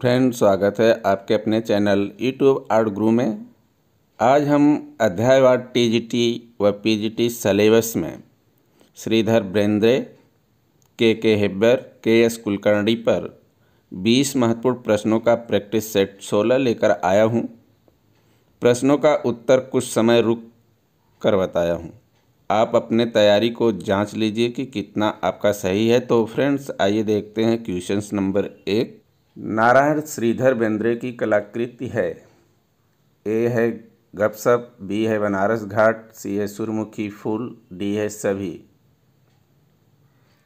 Friend स्वागत है आपके अपने चैनल यूट्यूब आर्ट ग्रू में आज हम अध्यायवार टीजीटी व पीजीटी सलेबस में श्रीधर ब्रेंद्रे के के हेब्बर के एस कुलकर्णी पर 20 महत्वपूर्ण प्रश्नों का प्रैक्टिस सेट 16 लेकर आया हूं। प्रश्नों का उत्तर कुछ समय रुक कर बताया हूं। आप अपने तैयारी को जांच लीजिए कि कितना आपका सही है तो फ्रेंड्स आइए देखते हैं क्वेश्चन नंबर एक नारायण श्रीधर बेंद्रे की कलाकृति है ए है गपसप बी है बनारस घाट सी है सूर्यमुखी फूल डी है सभी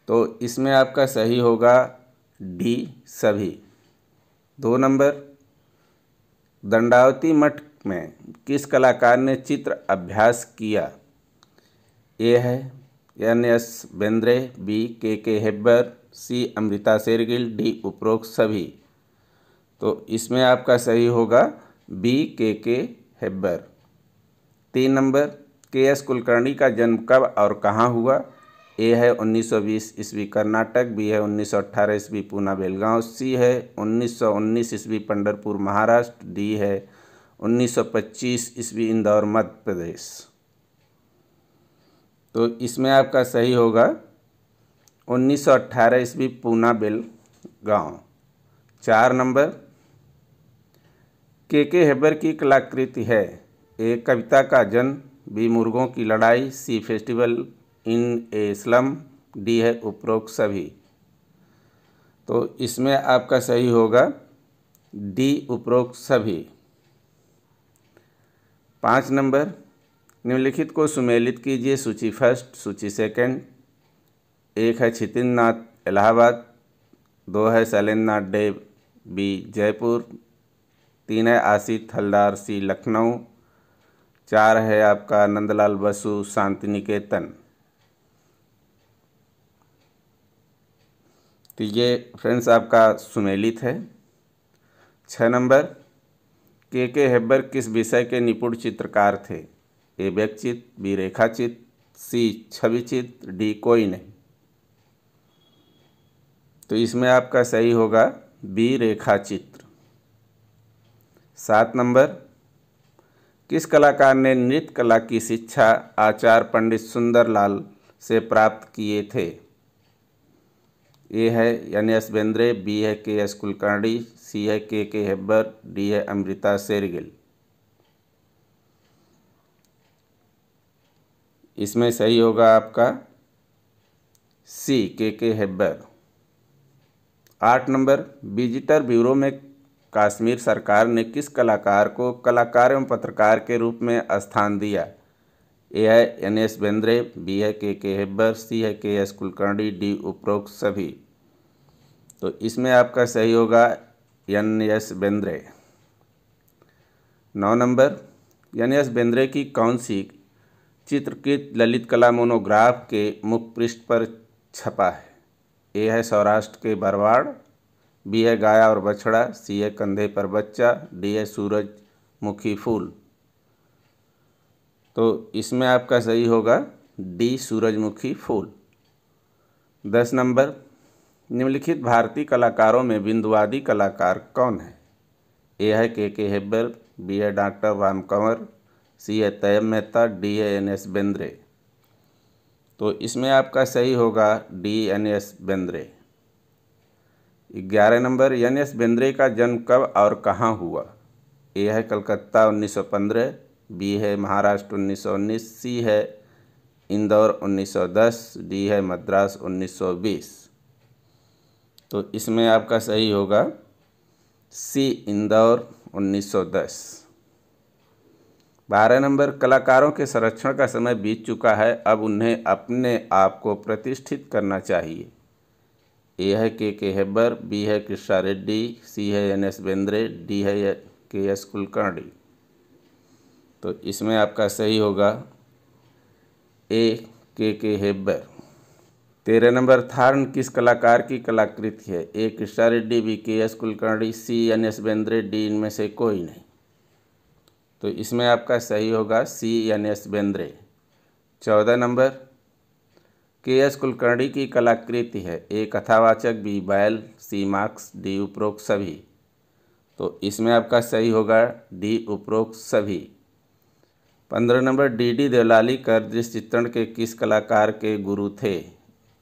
तो इसमें आपका सही होगा डी सभी दो नंबर दंडावती मठ में किस कलाकार ने चित्र अभ्यास किया ए है N S Bendre B K K Hebbar C Amrita Shergil D उपरोक्त सभी तो इसमें आपका सही होगा बी के के हेब्बर तीन नंबर के एस कुलकर्णी का जन्म कब और कहाँ हुआ ए है 1920 ईस्वी कर्नाटक बी है 1918 ईस्वी पूना बेलगांव सी है 1919 ईस्वी पंडरपुर महाराष्ट्र डी है 1925 ईस्वी इंदौर मध्य प्रदेश तो इसमें आपका सही होगा उन्नीस सौ अट्ठारह ईस्वी पूना बेल गांव चार नंबर के के हेबर की कलाकृति है ए कविता का जन्म बी मुर्गों की लड़ाई C festival in a slum D है उपरोक्त सभी तो इसमें आपका सही होगा डी उपरोक्त सभी पाँच नंबर निम्नलिखित को सुमेलित कीजिए सूची फर्स्ट सूची सेकंड एक है छितिननाथ इलाहाबाद दो है शैलेंद्रनाथ डे बी जयपुर तीन है आशीष थलदार सी लखनऊ चार है आपका नंदलाल बसु शांति निकेतन तो ये फ्रेंड्स आपका सुमेलित है छः नंबर के के हेब्बर किस विषय के निपुण चित्रकार थे ए व्यक्चित बी रेखाचित सी छविचित डी कोई नहीं तो इसमें आपका सही होगा बी रेखा चित्र सात नंबर किस कलाकार ने नृत्य कला की शिक्षा आचार्य पंडित सुंदरलाल से प्राप्त किए थे ए है एन एस बेंद्रे बी है के एस कुलकर्णी सी है के के हेब्बर डी है अमृता शेरगिल इसमें सही होगा आपका सी के के हेब्बर आठ नंबर विजिटर ब्यूरो में कश्मीर सरकार ने किस कलाकार को कलाकार एवं पत्रकार के रूप में स्थान दिया ए है एन एस बेंद्रे बी है के के हेब्बर सी है के एस कुलकर्णी डी उपरोक्त सभी तो इसमें आपका सही होगा एन एस बेंद्रे नौ नंबर एन एस बेंद्रे की कौन सी चित्रकृत ललित कला मोनोग्राफ के मुख पृष्ठ पर छपा है ए है सौराष्ट्र के बरवाड़ बी है गाया और बछड़ा सी है कंधे पर बच्चा डी है सूरज मुखी फूल तो इसमें आपका सही होगा डी सूरजमुखी फूल दस नंबर निम्नलिखित भारतीय कलाकारों में बिंदुवादी कलाकार कौन है ए है के के हेब्बर बी है डॉक्टर राम कंवर सी है तयब मेहता डी है एन एस बेंद्रे तो इसमें आपका सही होगा डी एन एस बेंद्रे ग्यारह नंबर एन एस बेंद्रे का जन्म कब और कहाँ हुआ ए है कलकत्ता 1915 बी है महाराष्ट्र 1919 सी है इंदौर 1910 डी है मद्रास 1920 तो इसमें आपका सही होगा सी इंदौर 1910 बारह नंबर कलाकारों के संरक्षण का समय बीत चुका है अब उन्हें अपने आप को प्रतिष्ठित करना चाहिए ए है के के हेबर बी है कृष्णा रेड्डी सी है एन एस बेंद्रे डी है के एस कुलकर्णी तो इसमें आपका सही होगा ए के के हेबर तेरह नंबर थार्न किस कलाकार की कलाकृति है A Krishna Reddy B K S Kulkarni C N S Bendre D इनमें से कोई नहीं तो इसमें आपका सही होगा सी एन एस बेंद्रे चौदह नंबर के एस कुलकर्णी की कलाकृति है ए कथावाचक बी बैल सी मार्क्स डी उपरोक्त सभी तो इसमें आपका सही होगा डी उपरोक्त सभी पंद्रह नंबर डी डी देवलाली कर जिस चित्रण के किस कलाकार के गुरु थे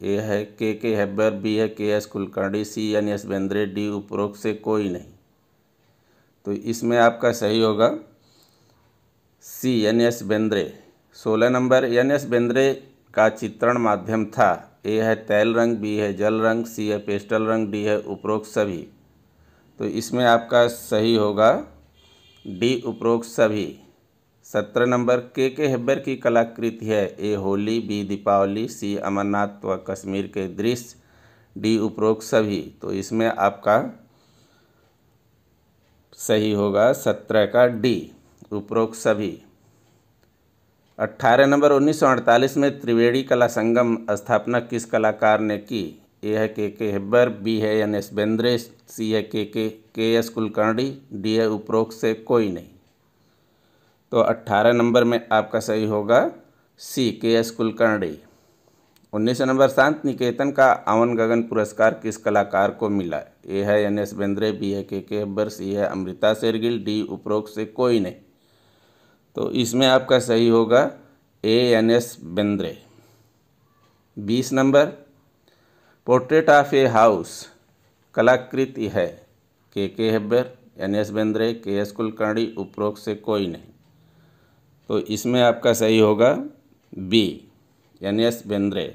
ए है के के हेबर बी है K S Kulkarni C N S Bendre D उपरोक्त से कोई नहीं तो इसमें आपका सही होगा सी एन एस बेंद्रे सोलह नंबर एन एस बेंद्रे का चित्रण माध्यम था ए है तैल रंग बी है जल रंग सी है पेस्टल रंग डी है उपरोक्त सभी तो इसमें आपका सही होगा डी उपरोक्त सभी सत्रह नंबर के के हेब्बर की कलाकृति है A Holi B Deepawali C Amarnath व कश्मीर के दृश्य डी उपरोक्त सभी तो इसमें आपका सही होगा सत्रह का डी उपरोक्त सभी अट्ठारह नंबर उन्नीस में त्रिवेणी कला संगम स्थापना किस कलाकार ने की ए है के के हेब्बर बी है एन एस बेंद्रे सी है के के के एस कुलकर्णी डी है उपरोक्त से कोई नहीं तो अट्ठारह नंबर में आपका सही होगा सी के एस कुलकर्णी उन्नीस नंबर शांत निकेतन का आवन गगन पुरस्कार किस कलाकार को मिला ए है एन एस बेंद्रे बी है के के हेब्बर सी है अमृता शेरगिल डी उपरोक्त से कोई नहीं तो इसमें आपका सही होगा ए एन एस बेंद्रे बीस number portrait of a house कलाकृति है K K Hebbar N S Bendre के एस कुलकर्णी उपरोक्त से कोई नहीं तो इसमें आपका सही होगा बी एन एस बेंद्रे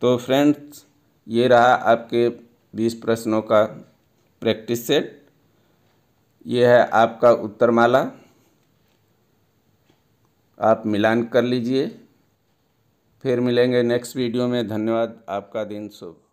तो फ्रेंड्स ये रहा आपके बीस प्रश्नों का प्रैक्टिस सेट ये है आपका उत्तरमाला आप मिलान कर लीजिए फिर मिलेंगे नेक्स्ट वीडियो में धन्यवाद आपका दिन शुभ